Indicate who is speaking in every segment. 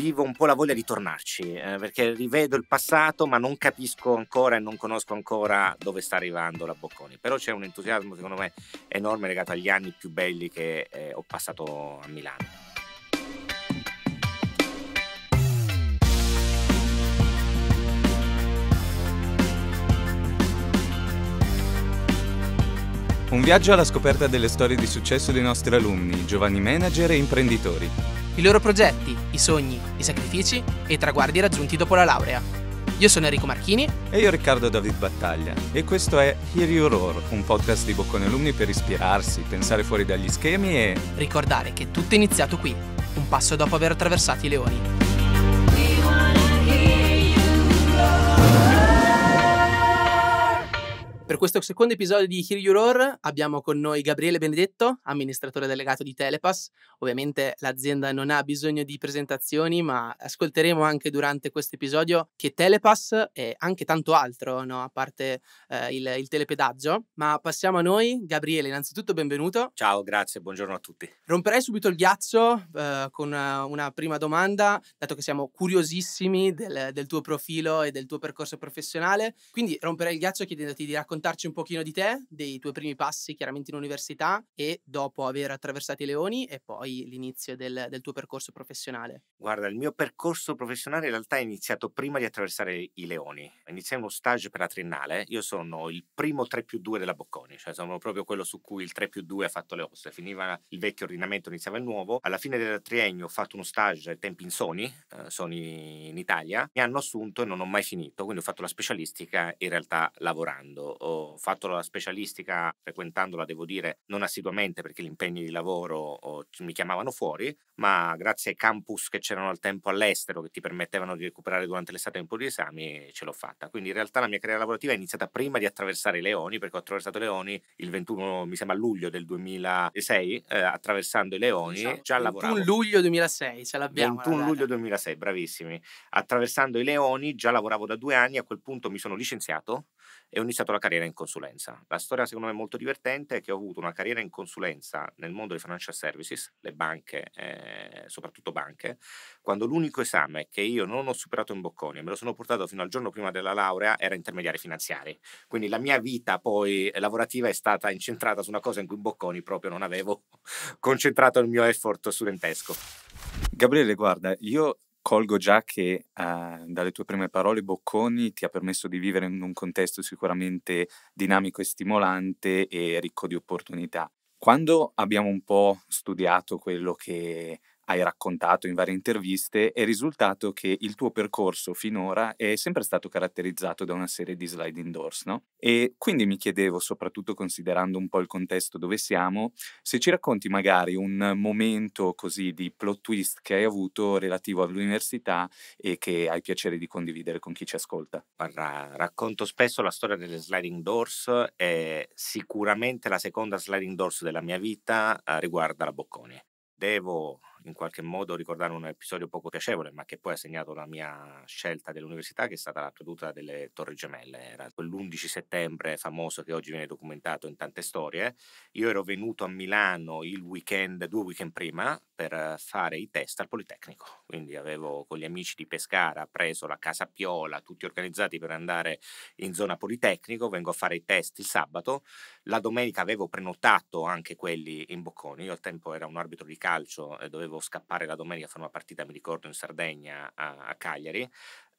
Speaker 1: vivo un po' la voglia di tornarci, eh, perché rivedo il passato, ma non capisco ancora e non conosco ancora dove sta arrivando la Bocconi. Però c'è un entusiasmo, secondo me, enorme legato agli anni più belli che eh, ho passato a Milano.
Speaker 2: Un viaggio alla scoperta delle storie di successo dei nostri alunni, giovani manager e imprenditori i loro progetti, i
Speaker 3: sogni, i sacrifici e i traguardi raggiunti dopo la laurea. Io sono Enrico Marchini
Speaker 2: e io Riccardo David Battaglia e questo è Hear Your Roar, un podcast di Bocconi Alumni per ispirarsi, pensare fuori dagli schemi e
Speaker 3: ricordare che tutto è iniziato qui, un passo dopo aver attraversato i leoni. Per questo secondo episodio di Hear Your Roar abbiamo con noi Gabriele Benedetto, amministratore delegato di Telepass. Ovviamente l'azienda non ha bisogno di presentazioni, ma ascolteremo anche durante questo episodio che Telepass è anche tanto altro, no? a parte eh, il, il, telepedaggio. Ma passiamo a noi. Gabriele, innanzitutto benvenuto.
Speaker 1: Ciao, grazie, buongiorno a tutti.
Speaker 3: Romperei subito il ghiaccio eh, con una, eh, una, prima domanda, dato che siamo curiosissimi del, del tuo profilo e del tuo percorso professionale. Quindi romperei il ghiaccio chiedendoti di raccontare raccontarci un pochino di te, dei tuoi primi passi chiaramente in università e dopo aver attraversato i leoni e poi l'inizio del, del tuo percorso professionale?
Speaker 1: Guarda, il mio percorso professionale in realtà è iniziato prima di attraversare i leoni. Iniziai uno stage per la triennale, io sono il primo 3 più 2 della Bocconi, cioè sono proprio quello su cui il 3 più 2 ha fatto le ossa, finiva il vecchio ordinamento, iniziava il nuovo. Alla fine del triennio ho fatto uno stage ai tempi in Sony, eh, Sony in Italia, mi hanno assunto e non ho mai finito, quindi ho fatto la specialistica in realtà lavorando fatto la specialistica frequentandola, devo dire, non assiduamente perché gli impegni di lavoro oh, mi chiamavano fuori, ma grazie ai campus che c'erano al tempo all'estero che ti permettevano di recuperare durante l'estate un po' di esami, ce l'ho fatta. Quindi in realtà la mia carriera lavorativa è iniziata prima di attraversare i Leoni, perché ho attraversato Leoni il 21, mi sembra, luglio del 2006, eh, attraversando i Leoni. Diciamo, già lavoravo. 21 luglio 2006, ce l'abbiamo. 21 luglio 2006, bravissimi. Attraversando i Leoni, già lavoravo da due anni, a quel punto mi sono licenziato e ho iniziato la carriera in consulenza. La storia secondo me molto divertente è che ho avuto una carriera in consulenza nel mondo dei financial services, le banche, eh, soprattutto banche, quando l'unico esame che io non ho superato in Bocconi e me lo sono portato fino al giorno prima della laurea era intermediari finanziari. Quindi la mia vita poi lavorativa è stata incentrata su una cosa in cui in Bocconi proprio
Speaker 2: non avevo concentrato il mio effort studentesco. Gabriele, guarda, io Colgo già che eh, dalle tue prime parole Bocconi ti ha permesso di vivere in un contesto sicuramente dinamico e stimolante e ricco di opportunità. Quando abbiamo un po' studiato quello che hai raccontato in varie interviste, è risultato che il tuo percorso finora è sempre stato caratterizzato da una serie di sliding doors, no? E quindi mi chiedevo, soprattutto considerando un po' il contesto dove siamo, se ci racconti magari un momento così di plot twist che hai avuto relativo all'università e che hai piacere di condividere con chi ci ascolta. Guarda, racconto
Speaker 1: spesso la storia delle sliding doors e sicuramente la seconda sliding doors della mia vita eh, riguarda la Bocconi. Devo in qualche modo ricordare un episodio poco piacevole, ma che poi ha segnato la mia scelta dell'università, che è stata la caduta delle Torri Gemelle. Era quell'11 settembre famoso che oggi viene documentato in tante storie. Io ero venuto a Milano il weekend, due weekend prima, per fare i test al Politecnico. Quindi avevo con gli amici di Pescara preso la Casa Piola, tutti organizzati per andare in zona Politecnico. Vengo a fare i test il sabato. La domenica avevo prenotato anche quelli in Bocconi. Io al tempo era un arbitro di calcio e dovevo dovevo scappare la domenica a fare una partita, mi ricordo, in Sardegna a, a Cagliari,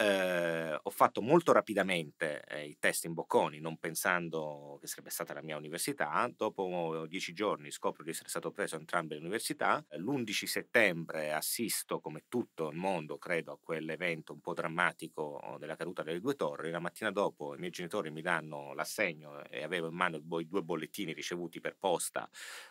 Speaker 1: eh, ho fatto molto rapidamente eh, i test in Bocconi, non pensando che sarebbe stata la mia università. Dopo dieci giorni scopro di essere stato preso entrambe le università. L'11 settembre assisto, come tutto il mondo, credo, a quell'evento un po' drammatico oh, della caduta delle due torri. La mattina dopo i miei genitori mi danno l'assegno eh, e avevo in mano i due bollettini ricevuti per posta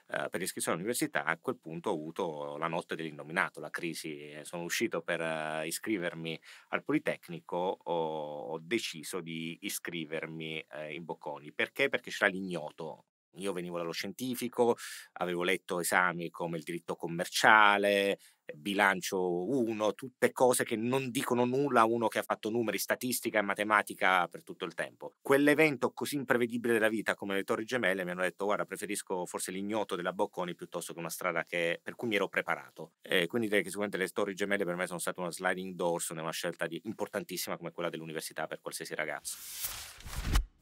Speaker 1: eh, per iscrizione all'università. A quel punto ho avuto la notte dell'innominato, la crisi. Eh, sono uscito per eh, iscrivermi al Politecnico tecnico ho, ho deciso di iscrivermi eh, in Bocconi. Perché? Perché c'era l'ignoto io venivo dallo scientifico, avevo letto esami come il diritto commerciale, eh, bilancio 1, tutte cose che non dicono nulla a uno che ha fatto numeri, statistica e matematica per tutto il tempo. Quell'evento così imprevedibile della vita come le Torri Gemelle mi hanno detto guarda preferisco forse l'ignoto della Bocconi piuttosto che una strada che, per cui mi ero preparato. E eh, quindi direi che sicuramente le Torri Gemelle per me sono state una sliding doors, una scelta di, importantissima come quella dell'università per qualsiasi ragazzo.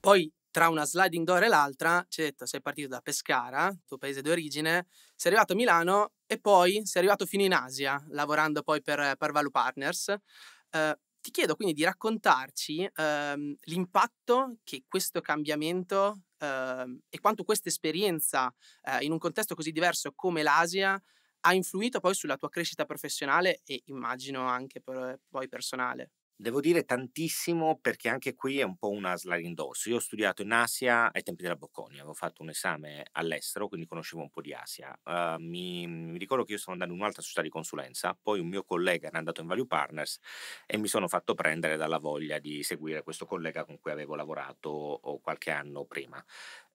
Speaker 3: Poi tra una sliding door e l'altra, ci hai detto, sei partito da Pescara, tuo paese d'origine, sei arrivato a Milano e poi sei arrivato fino in Asia, lavorando poi per, per Value Partners. Eh, ti chiedo quindi di raccontarci ehm, l'impatto che questo cambiamento ehm, e quanto questa esperienza eh, in un contesto così diverso come l'Asia ha influito poi sulla tua crescita professionale e immagino anche per, poi personale.
Speaker 1: Devo dire tantissimo perché anche qui è un po' una slide indosso. Io ho studiato in Asia ai tempi della Bocconi, avevo fatto un esame all'estero, quindi conoscevo un po' di Asia. Uh, mi, mi, ricordo che io stavo andando in un'altra società di consulenza, poi un mio collega era andato in Value Partners e mi sono fatto prendere dalla voglia di seguire questo collega con cui avevo lavorato qualche anno prima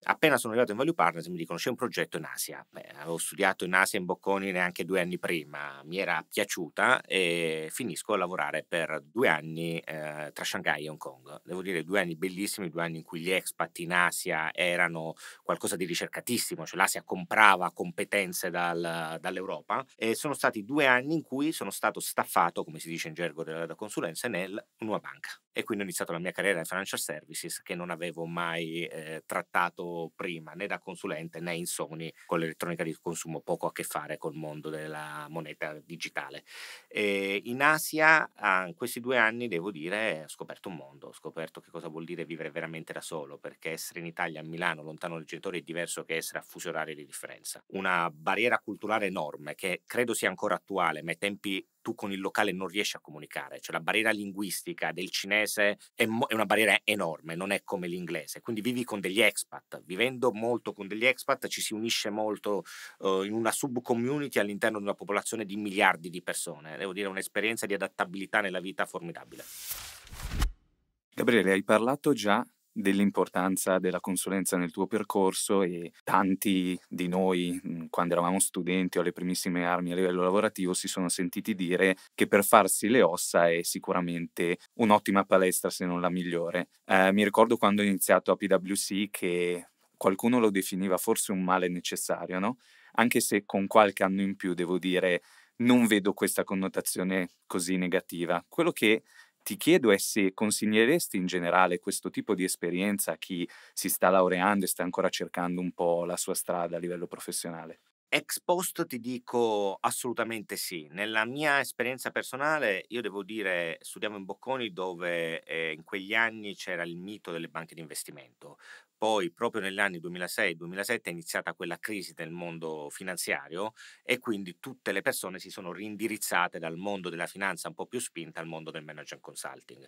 Speaker 1: appena sono arrivato in Value Partners mi dicono c'è un progetto in Asia. Beh, avevo studiato in Asia in Bocconi neanche due anni prima, mi era piaciuta e finisco a lavorare per due anni eh, tra Shanghai e Hong Kong. Devo dire due anni bellissimi, due anni in cui gli expat in Asia erano qualcosa di ricercatissimo, cioè l'Asia comprava competenze dal, dall'Europa e sono stati due anni in cui sono stato staffato, come si dice in gergo della, consulenza, nel, in una banca e quindi ho iniziato la mia carriera in financial services che non avevo mai eh, trattato prima né da consulente né in Sony con l'elettronica di consumo poco a che fare col mondo della moneta digitale e in Asia in questi due anni devo dire ho scoperto un mondo ho scoperto che cosa vuol dire vivere veramente da solo perché essere in Italia a Milano lontano dai genitori è diverso che essere a fusi orari di differenza una barriera culturale enorme che credo sia ancora attuale ma ai tempi tu con il locale non riesci a comunicare, cioè la barriera linguistica del cinese è, mo- è una barriera enorme, non è come l'inglese, quindi vivi con degli expat, vivendo molto con degli expat ci si unisce molto uh, in una sub-community all'interno di una popolazione di miliardi di persone, devo dire un'esperienza di adattabilità nella vita formidabile.
Speaker 2: Gabriele, hai parlato già dell'importanza della consulenza nel tuo percorso e tanti di noi mhmm, quando eravamo studenti o alle primissime armi a livello lavorativo si sono sentiti dire che per farsi le ossa è sicuramente un'ottima palestra se non la migliore. Eh, mi ricordo quando ho iniziato a PwC che qualcuno lo definiva forse un male necessario, no? Anche se con qualche anno in più devo dire non vedo questa connotazione così negativa. Quello che ti chiedo è se consiglieresti in generale questo tipo di esperienza a chi si sta laureando e sta ancora cercando un po' la sua strada a livello professionale.
Speaker 1: Ex post ti dico assolutamente sì. Nella mia esperienza personale, io devo dire, studiamo in Bocconi dove eh, in quegli anni c'era il mito delle banche di investimento poi proprio negli anni 2006-2007 è iniziata quella crisi del mondo finanziario e quindi tutte le persone si sono rindirizzate dal mondo della finanza un po' più spinta al mondo del management consulting.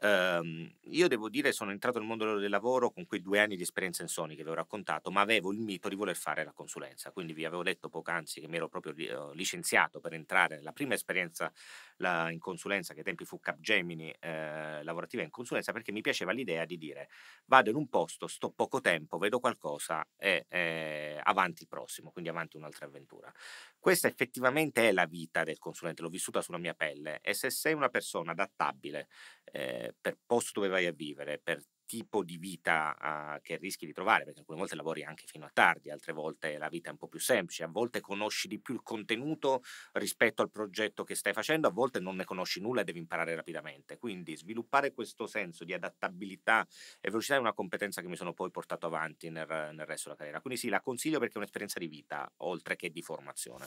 Speaker 1: Um, io devo dire sono entrato nel mondo del lavoro con quei due anni di esperienza in Sony che vi ho raccontato, ma avevo il mito di voler fare la consulenza, quindi vi avevo detto poc'anzi che mi ero proprio licenziato per entrare nella prima esperienza la, in consulenza, che ai tempi fu Capgemini eh, lavorativa in consulenza, perché mi piaceva l'idea di dire vado in un posto, sto poco tempo, vedo qualcosa e eh, avanti il prossimo, quindi avanti un'altra avventura. Questa effettivamente è la vita del consulente, l'ho vissuta sulla mia pelle e se sei una persona adattabile eh, per posto dove vai a vivere, per tipo di vita eh, che rischi di trovare, perché alcune volte lavori anche fino a tardi, altre volte la vita è un po' più semplice, a volte conosci di più il contenuto rispetto al progetto che stai facendo, a volte non ne conosci nulla e devi imparare rapidamente. Quindi sviluppare questo senso di adattabilità e velocità è una competenza che mi sono poi portato avanti nel, nel resto della carriera. Quindi sì, la consiglio perché è un'esperienza di vita, oltre che di formazione.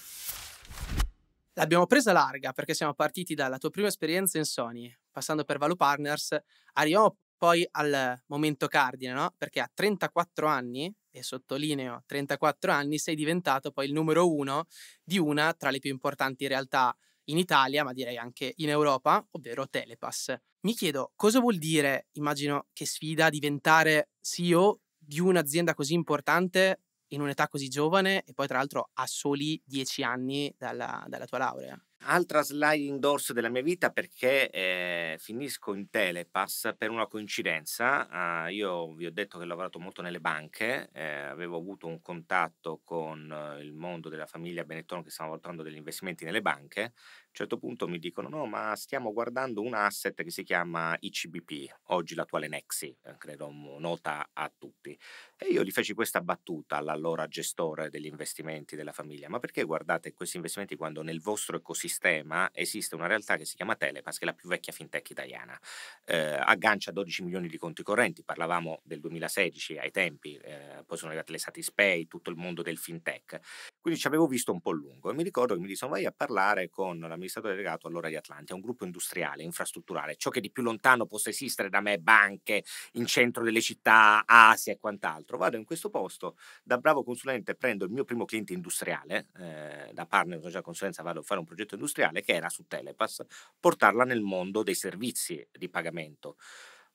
Speaker 3: L'abbiamo presa larga perché siamo partiti dalla tua prima esperienza in Sony, passando per Valo Partners, arriviamo poi al momento cardine, no? Perché a 34 anni, e sottolineo 34 anni, sei diventato poi il numero uno di una tra le più importanti realtà in Italia, ma direi anche in Europa, ovvero Telepass. Mi chiedo cosa vuol dire, immagino che sfida diventare CEO di un'azienda così importante in un'età così giovane e poi tra l'altro a soli 10 anni dalla, dalla tua laurea.
Speaker 1: Altra slide doors della mia vita perché eh, finisco in Telepass per una coincidenza. Uh, io vi ho detto che ho lavorato molto nelle banche, eh, avevo avuto un contatto con eh, il mondo della famiglia Benetton che stava valutando degli investimenti nelle banche. A un certo punto mi dicono: No, ma stiamo guardando un asset che si chiama ICBP, oggi l'attuale Nexi, eh, credo nota a tutti. E io gli feci questa battuta all'allora gestore degli investimenti della famiglia: Ma perché guardate questi investimenti quando nel vostro ecosistema? sistema esiste una realtà che si chiama Telepass, che è la più vecchia fintech italiana. Eh, aggancia 12 milioni di conti correnti, parlavamo del 2016 ai tempi, eh, poi sono arrivate le Satispay, tutto il mondo del fintech. Quindi ci avevo visto un po' lungo e mi ricordo che mi disse vai a parlare con l'amministratore delegato allora di Atlantia, un gruppo industriale, infrastrutturale, ciò che di più lontano possa esistere da me, banche, in centro delle città, Asia e quant'altro. Vado in questo posto, da bravo consulente prendo il mio primo cliente industriale, eh, da partner, sono già consulenza, vado a fare un progetto industriale che era su Telepass, portarla nel mondo dei servizi di pagamento.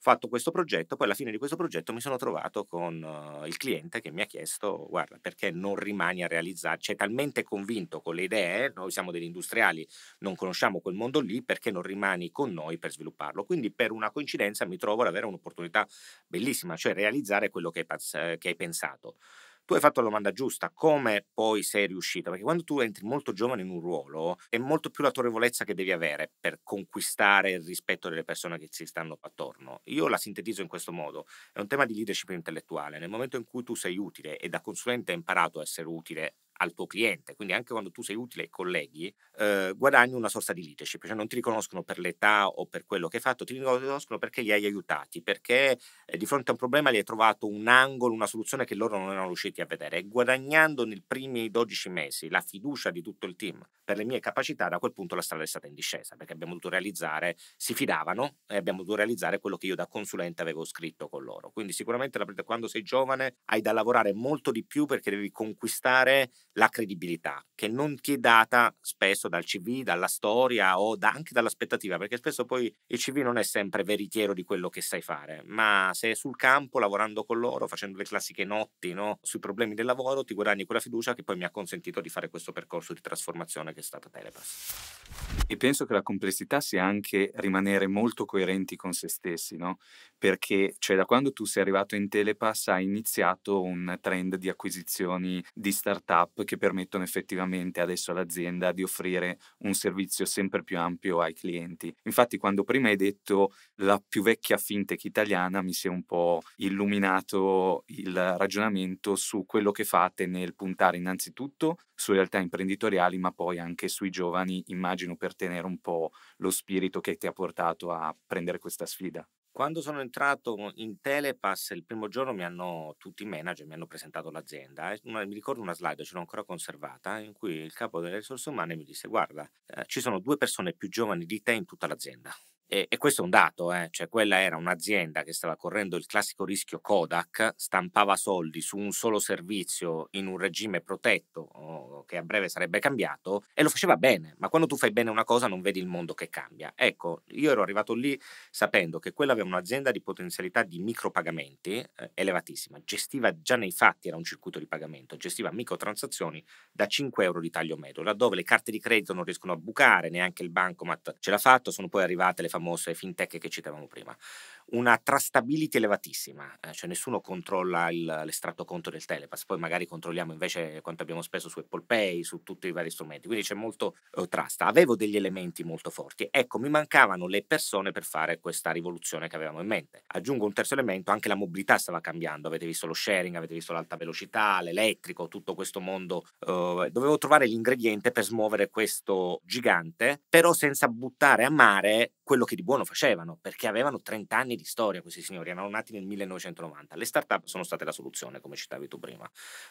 Speaker 1: Fatto questo progetto, poi alla fine di questo progetto mi sono trovato con uh, il cliente che mi ha chiesto, guarda, perché non rimani a realizzare, cioè talmente convinto con le idee, noi siamo degli industriali, non conosciamo quel mondo lì, perché non rimani con noi per svilupparlo? Quindi per una coincidenza mi trovo ad avere un'opportunità bellissima, cioè realizzare quello che hai, che hai pensato tu hai fatto la domanda giusta, come poi sei riuscita? Perché quando tu entri molto giovane in un ruolo è molto più l'autorevolezza che devi avere per conquistare il rispetto delle persone che ci stanno attorno. Io la sintetizzo in questo modo, è un tema di leadership intellettuale, nel momento in cui tu sei utile e da consulente hai imparato a essere utile al tuo cliente, quindi anche quando tu sei utile ai colleghi, eh, guadagni una sorta di leadership, cioè non ti riconoscono per l'età o per quello che hai fatto, ti riconoscono perché li hai aiutati, perché eh, di fronte a un problema li hai trovato un angolo, una soluzione che loro non erano riusciti a vedere e guadagnando nei primi 12 mesi la fiducia di tutto il team per le mie capacità, da quel punto la strada è stata in discesa, perché abbiamo dovuto realizzare, si fidavano e abbiamo dovuto realizzare quello che io da consulente avevo scritto con loro. Quindi sicuramente quando sei giovane hai da lavorare molto di più perché devi conquistare la credibilità che non ti è data spesso dal CV, dalla storia o da, anche dall'aspettativa, perché spesso poi il CV non è sempre veritiero di quello che sai fare, ma se è sul campo, lavorando con loro, facendo le classiche notti no, sui problemi del lavoro, ti guadagni quella fiducia che poi mi ha
Speaker 2: consentito di fare questo percorso di trasformazione che è stata Telepass. E penso che la complessità sia anche rimanere molto coerenti con se stessi, no? Perché cioè, da quando tu sei arrivato in Telepass hai iniziato un trend di acquisizioni di start-up che permettono effettivamente adesso all'azienda di offrire un servizio sempre più ampio ai clienti. Infatti quando prima hai detto la più vecchia fintech italiana mi si è un po' illuminato il ragionamento su quello che fate nel puntare innanzitutto su realtà imprenditoriali ma poi anche sui giovani, immagino per tenere un po' lo spirito che ti ha portato a prendere questa sfida.
Speaker 1: Quando sono entrato in Telepass, il primo giorno mi hanno tutti i manager mi hanno presentato l'azienda. Eh, una, mi ricordo una slide, ce l'ho ancora conservata, in cui il capo delle risorse umane mi disse: Guarda, eh, ci sono due persone più giovani di te in tutta l'azienda. E, e, questo è un dato, eh? cioè quella era un'azienda che stava correndo il classico rischio Kodak, stampava soldi su un solo servizio in un regime protetto che a breve sarebbe cambiato e lo faceva bene, ma quando tu fai bene una cosa non vedi il mondo che cambia. Ecco, io ero arrivato lì sapendo che quella aveva un'azienda di potenzialità di micropagamenti eh, elevatissima, gestiva già nei fatti, era un circuito di pagamento, gestiva microtransazioni da 5 euro di taglio medio, laddove le carte di credito non riescono a bucare, neanche il bancomat ce l'ha fatto, sono poi arrivate le famose famose fintech che citavamo prima una trustability elevatissima, eh, cioè nessuno controlla il, l'estratto conto del Telepass, poi magari controlliamo invece quanto abbiamo speso su Apple Pay, su tutti i vari strumenti, quindi c'è molto eh, trust. Avevo degli elementi molto forti, ecco, mi mancavano le persone per fare questa rivoluzione che avevamo in mente. Aggiungo un terzo elemento, anche la mobilità stava cambiando, avete visto lo sharing, avete visto l'alta velocità, l'elettrico, tutto questo mondo, eh, dovevo trovare l'ingrediente per smuovere questo gigante, però senza buttare a mare quello che di buono facevano, perché avevano 30 anni anni di storia questi signori, erano nati nel 1990. Le start-up sono state la soluzione, come citavi tu prima,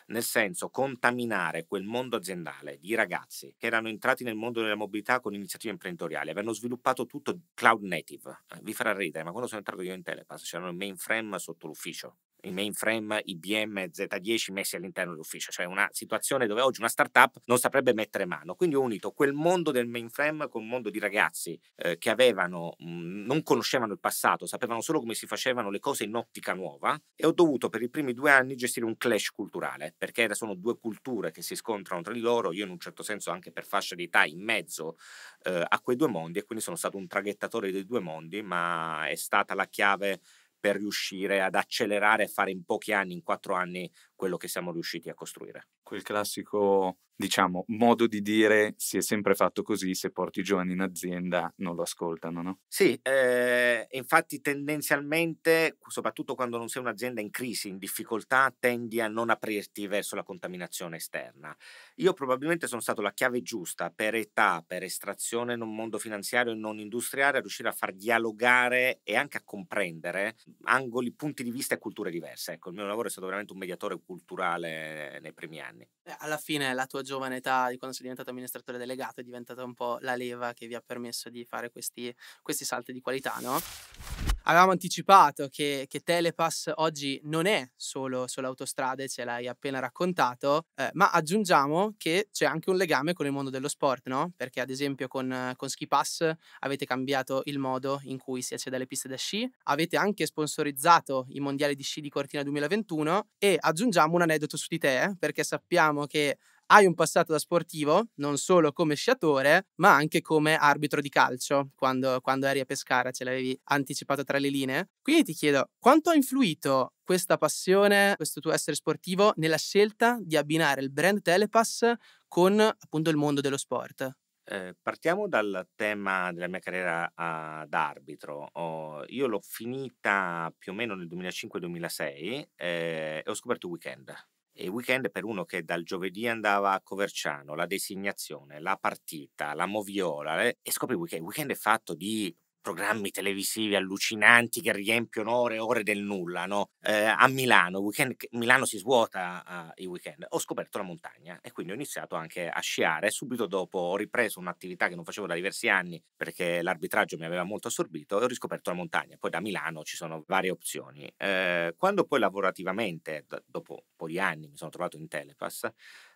Speaker 1: nel senso contaminare quel mondo aziendale di ragazzi che erano entrati nel mondo della mobilità con iniziative imprenditoriali, avevano sviluppato tutto cloud native. Eh, vi farà ridere, ma quando sono entrato io in Telepass c'erano il mainframe sotto l'ufficio, i mainframe, IBM, Z10 messi all'interno dell'ufficio, cioè una situazione dove oggi una startup non saprebbe mettere mano. Quindi ho unito quel mondo del mainframe con un mondo di ragazzi eh, che avevano, mh, non conoscevano il passato, sapevano solo come si facevano le cose in ottica nuova e ho dovuto per i primi due anni gestire un clash culturale, perché sono due culture che si scontrano tra di loro, io in un certo senso anche per fascia di età in mezzo eh, a quei due mondi e quindi sono stato un traghettatore dei due mondi, ma è stata la chiave per riuscire ad accelerare e fare in pochi anni, in quattro anni, quello che siamo riusciti a costruire.
Speaker 2: Quel classico, diciamo, modo di dire si è sempre fatto così, se porti i giovani in azienda non lo ascoltano, no?
Speaker 1: Sì, eh, infatti tendenzialmente, soprattutto quando non sei un'azienda in crisi, in difficoltà, tendi a non aprirti verso la contaminazione esterna. Io probabilmente sono stato la chiave giusta per età, per estrazione in un mondo finanziario e non industriale, a riuscire a far dialogare e anche a comprendere angoli, punti di vista e culture diverse. Ecco, il mio lavoro è stato veramente un mediatore culturale nei primi anni.
Speaker 3: Alla fine la tua giovane età, di quando sei diventato amministratore delegato, è diventata un po' la leva che vi ha permesso di fare questi, questi salti di qualità, no? Avevamo anticipato che, che Telepass oggi non è solo sull'autostrada, ce l'hai appena raccontato, eh, ma aggiungiamo che c'è anche un legame con il mondo dello sport, no? Perché ad esempio con, con Ski Pass avete cambiato il modo in cui si accede alle piste da sci, avete anche sponsorizzato i mondiali di sci di Cortina 2021 e aggiungiamo un aneddoto su di te, eh? perché sappiamo che hai un passato da sportivo, non solo come sciatore, ma anche come arbitro di calcio, quando, quando eri a Pescara, ce l'avevi anticipato tra le linee. Quindi ti chiedo, quanto ha influito questa passione, questo tuo essere sportivo, nella scelta di abbinare il brand Telepass con appunto il mondo dello sport?
Speaker 1: Eh, partiamo dal tema della mia carriera a, da arbitro. Oh, io l'ho finita più o meno nel 2005-2006 eh, e ho scoperto il Weekend. E weekend per uno che dal giovedì andava a Coverciano, la designazione, la partita, la moviola, eh, e scopri che il weekend è fatto di programmi televisivi allucinanti che riempiono ore e ore del nulla, no? eh, a Milano, weekend, Milano si svuota eh, ah, i weekend, ho scoperto la montagna e quindi ho iniziato anche a sciare. Subito dopo ho ripreso un'attività che non facevo da diversi anni perché l'arbitraggio mi aveva molto assorbito e ho riscoperto la montagna. Poi da Milano ci sono varie opzioni. Eh, quando poi lavorativamente, d- dopo pochi anni, mi sono trovato in Telepass,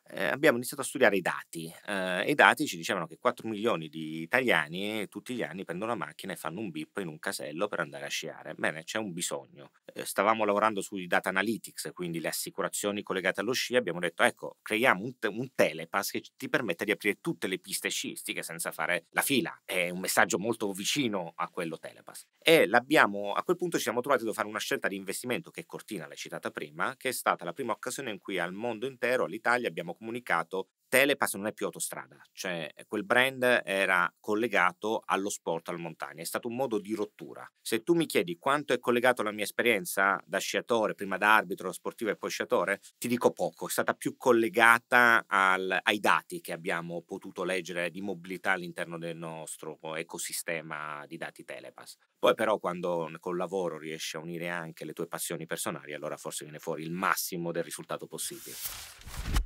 Speaker 1: eh, abbiamo iniziato a studiare i dati eh, e i dati ci dicevano che 4 milioni di italiani tutti gli anni prendono la macchina e fanno un bip in un casello per andare a sciare. Bene, c'è un bisogno. Eh, stavamo lavorando sui data analytics, quindi le assicurazioni collegate allo sci, abbiamo detto ecco, creiamo un, te- un telepass che ti permette di aprire tutte le piste sciistiche senza fare la fila. È un messaggio molto vicino a quello telepass. E l'abbiamo, a quel punto ci siamo trovati a fare una scelta di investimento che Cortina l'ha citata prima, che è stata la prima occasione in cui al mondo intero, all'Italia, abbiamo comunicato, Telepass non è più autostrada, cioè eh, quel brand era collegato allo sport, al montagna, è stato un modo di rottura. Se tu mi chiedi quanto è collegato alla mia esperienza da sciatore, prima da arbitro sportivo e poi sciatore, ti dico poco, è stata più collegata al, ai dati che abbiamo potuto leggere di mobilità all'interno del nostro ecosistema di dati Telepass. Poi però quando col lavoro riesci a unire anche le tue passioni personali,
Speaker 2: allora forse viene fuori il massimo del risultato possibile.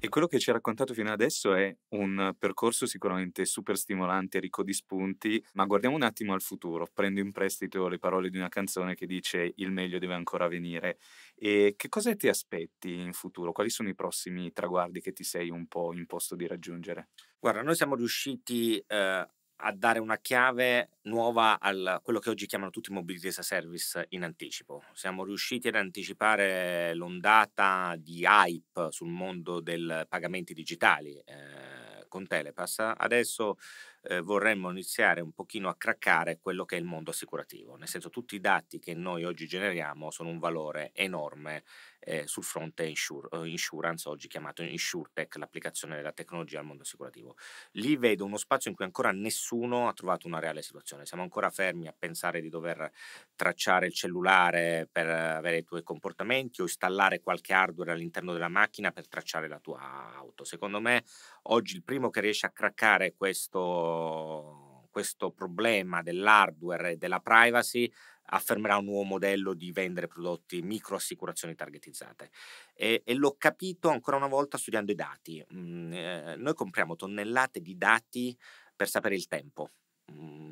Speaker 2: E quello che ci ha raccontato fino adesso è un percorso sicuramente super stimolante, ricco di spunti, ma guardiamo un attimo al futuro. Prendo in prestito le parole di una canzone che dice il meglio deve ancora venire. E che cosa ti aspetti in futuro? Quali sono i prossimi traguardi che ti sei un po' imposto di raggiungere? Guarda, noi siamo riusciti eh, a dare una chiave nuova
Speaker 1: a quello che oggi chiamano tutti i mobility as a service in anticipo. Siamo riusciti ad anticipare l'ondata di hype sul mondo dei pagamenti digitali eh, con Telepass. Adesso eh, vorremmo iniziare un pochino a craccare quello che è il mondo assicurativo, nel senso tutti i dati che noi oggi generiamo sono un valore enorme eh, sul fronte insure, eh, insurance, oggi chiamato InsurTech, l'applicazione della tecnologia al mondo assicurativo. Lì vedo uno spazio in cui ancora nessuno ha trovato una reale situazione, siamo ancora fermi a pensare di dover tracciare il cellulare per avere i tuoi comportamenti o installare qualche hardware all'interno della macchina per tracciare la tua auto. Secondo me Oggi il primo che riesce a craccare questo, questo problema dell'hardware e della privacy affermerà un nuovo modello di vendere prodotti microassicurazioni targetizzate. E, e, l'ho capito ancora una volta studiando i dati. Mm, eh, noi compriamo tonnellate di dati per sapere il tempo. Mm,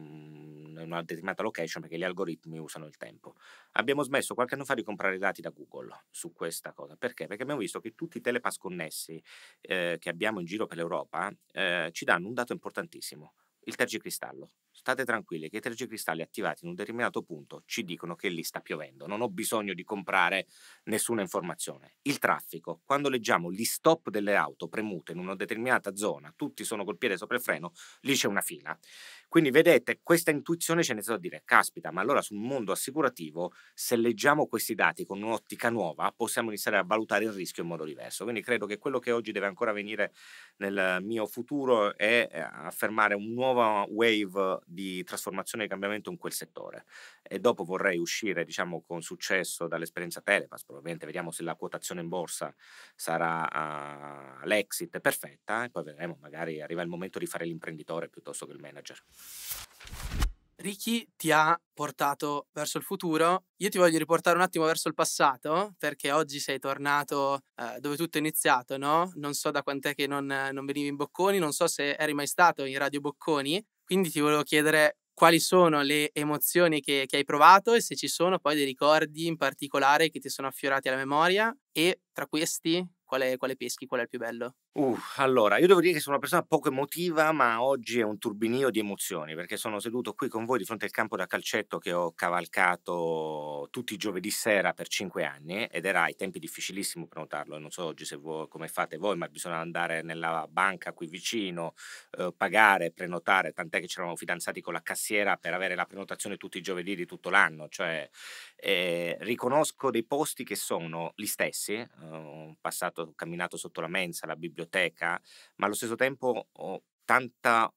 Speaker 1: in una determinata location perché gli algoritmi usano il tempo. Abbiamo smesso qualche anno fa di comprare dati da Google su questa cosa. Perché? Perché abbiamo visto che tutti i telepass connessi eh, che abbiamo in giro per l'Europa eh, ci danno un dato importantissimo, il tergicristallo. State tranquilli che i tergicristalli attivati in un determinato punto ci dicono che lì sta piovendo, non ho bisogno di comprare nessuna informazione. Il traffico, quando leggiamo gli stop delle auto premute in una determinata zona, tutti sono col piede sopra il freno, lì c'è una fila. Quindi vedete, questa intuizione ce ne sta a dire, caspita, ma allora sul mondo assicurativo, se leggiamo questi dati con un'ottica nuova, possiamo iniziare a valutare il rischio in modo diverso. Quindi credo che quello che oggi deve ancora venire nel mio futuro è eh, affermare un nuovo wave di trasformazione e cambiamento in quel settore. E dopo vorrei uscire, diciamo, con successo dall'esperienza Telepass, probabilmente vediamo se la quotazione in borsa sarà uh, l'exit perfetta e poi vedremo, magari arriva il momento di fare l'imprenditore piuttosto che il manager. Ricky
Speaker 3: ti ha portato verso il futuro. Io ti voglio riportare un attimo verso il passato, perché oggi sei tornato eh, dove tutto è iniziato, no? Non so da quant'è che non, non venivi in Bocconi, non so se eri mai stato in Radio Bocconi. Quindi ti volevo chiedere quali sono le emozioni che, che, hai provato e se ci sono poi dei ricordi in particolare che ti sono affiorati alla memoria e tra questi quale, quale peschi, qual è il più bello?
Speaker 1: Uh, allora, io devo dire che sono una persona poco emotiva, ma oggi è un turbinio di emozioni, perché sono seduto qui con voi di fronte al campo da calcetto che ho cavalcato tutti i giovedì sera per cinque anni, ed era ai tempi difficilissimo prenotarlo, non so oggi se voi, come fate voi, ma bisogna andare nella banca qui vicino, eh, pagare, prenotare, tant'è che eravamo fidanzati con la cassiera per avere la prenotazione tutti i giovedì di tutto l'anno, cioè eh, riconosco dei posti che sono gli stessi, eh, ho passato, ho camminato sotto la mensa, la biblioteca, biblioteca, ma allo stesso tempo ho tanta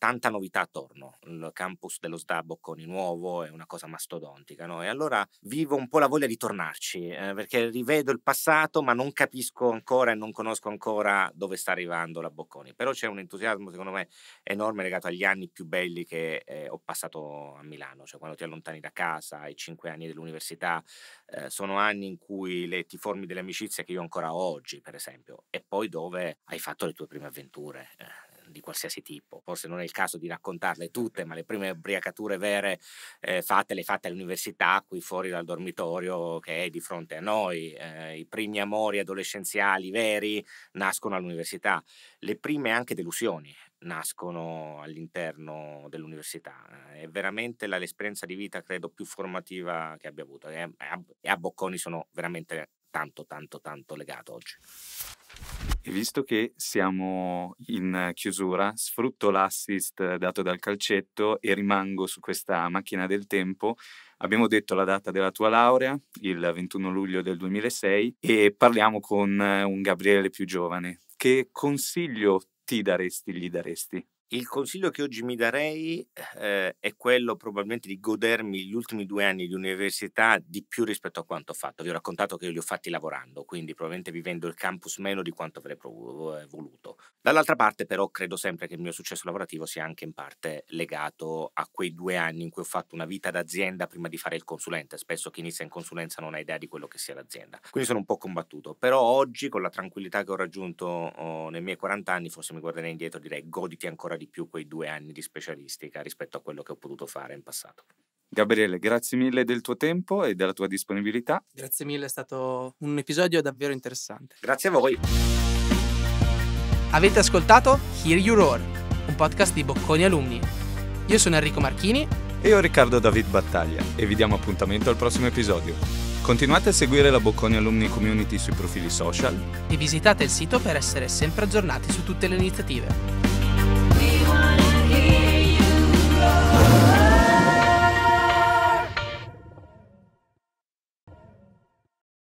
Speaker 1: tanta novità attorno. Il campus dello SDA Bocconi nuovo è una cosa mastodontica, no? E allora vivo un po' la voglia di tornarci, eh, perché rivedo il passato, ma non capisco ancora e non conosco ancora dove sta arrivando la Bocconi. Però c'è un entusiasmo, secondo me, enorme legato agli anni più belli che eh, ho passato a Milano, cioè quando ti allontani da casa, ai cinque anni dell'università, eh, sono anni in cui le, ti formi delle amicizie che io ancora ho oggi, per esempio, e poi dove hai fatto le tue prime avventure. Eh di qualsiasi tipo. Forse non è il caso di raccontarle tutte, ma le prime ubriacature vere eh, fatte le fatte all'università, qui fuori dal dormitorio che è di fronte a noi. Eh, I primi amori adolescenziali veri nascono all'università. Le prime anche delusioni nascono all'interno dell'università. È veramente la, l'esperienza di vita, credo, più formativa che abbia avuto. E a Bocconi sono veramente tanto, tanto, tanto legato oggi.
Speaker 2: E visto che siamo in chiusura, sfrutto l'assist dato dal calcetto e rimango su questa macchina del tempo. Abbiamo detto la data della tua laurea, il 21 luglio del 2006, e parliamo con un Gabriele più giovane. Che consiglio ti daresti, gli daresti?
Speaker 1: Il consiglio che oggi mi darei eh, è quello probabilmente di godermi gli ultimi due anni di università di più rispetto a quanto ho fatto. Vi ho raccontato che io li ho fatti lavorando, quindi probabilmente vivendo il campus meno di quanto avrei eh, voluto. Dall'altra parte però credo sempre che il mio successo lavorativo sia anche in parte legato a quei due anni in cui ho fatto una vita d'azienda prima di fare il consulente. Spesso chi inizia in consulenza non ha idea di quello che sia l'azienda. Quindi sono un po' combattuto. Però oggi con la tranquillità che ho raggiunto oh, nei miei 40 anni, forse mi guarderei indietro e direi goditi ancora di più quei due anni di specialistica rispetto a quello che ho potuto fare in passato.
Speaker 2: Gabriele, grazie mille del tuo tempo e della tua disponibilità.
Speaker 1: Grazie mille, è stato
Speaker 3: un episodio davvero interessante. Grazie a voi. Avete ascoltato Hear You Roar, un podcast di Bocconi Alumni. Io sono Enrico Marchini.
Speaker 2: E io Riccardo David Battaglia e vi diamo appuntamento al prossimo episodio. Continuate a seguire la Bocconi Alumni Community sui profili social
Speaker 3: e visitate il sito per essere sempre aggiornati su tutte le iniziative.
Speaker 2: One.